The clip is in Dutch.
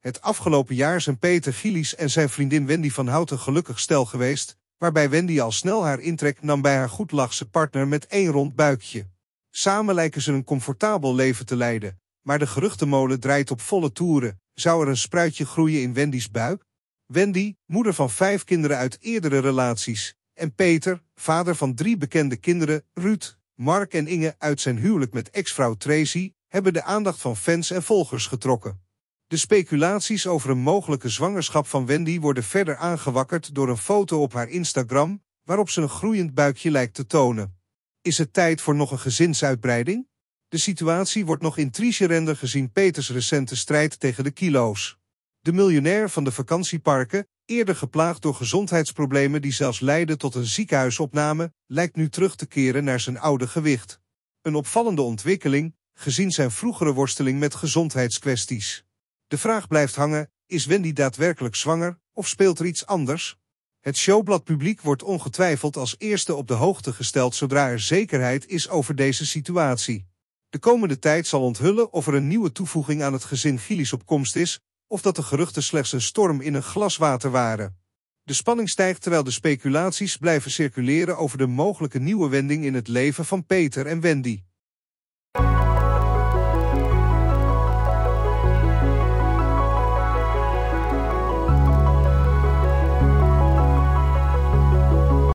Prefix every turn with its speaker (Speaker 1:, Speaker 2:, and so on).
Speaker 1: Het afgelopen jaar zijn Peter Gillies en zijn vriendin Wendy van Houten gelukkig stel geweest, waarbij Wendy al snel haar intrek nam bij haar goedlachse partner met één rond buikje. Samen lijken ze een comfortabel leven te leiden, maar de geruchtenmolen draait op volle toeren. Zou er een spruitje groeien in Wendy's buik? Wendy, moeder van vijf kinderen uit eerdere relaties, en Peter, vader van drie bekende kinderen, Ruud, Mark en Inge uit zijn huwelijk met ex-vrouw Tracy, hebben de aandacht van fans en volgers getrokken. De speculaties over een mogelijke zwangerschap van Wendy worden verder aangewakkerd door een foto op haar Instagram, waarop ze een groeiend buikje lijkt te tonen. Is het tijd voor nog een gezinsuitbreiding? De situatie wordt nog intrigerender gezien Peters recente strijd tegen de kilo's. De miljonair van de vakantieparken, eerder geplaagd door gezondheidsproblemen die zelfs leidden tot een ziekenhuisopname, lijkt nu terug te keren naar zijn oude gewicht. Een opvallende ontwikkeling, gezien zijn vroegere worsteling met gezondheidskwesties. De vraag blijft hangen, is Wendy daadwerkelijk zwanger of speelt er iets anders? Het showblad publiek wordt ongetwijfeld als eerste op de hoogte gesteld zodra er zekerheid is over deze situatie. De komende tijd zal onthullen of er een nieuwe toevoeging aan het gezin Gilis op komst is, of dat de geruchten slechts een storm in een glas water waren. De spanning stijgt terwijl de speculaties blijven circuleren over de mogelijke nieuwe wending in het leven van Peter en Wendy.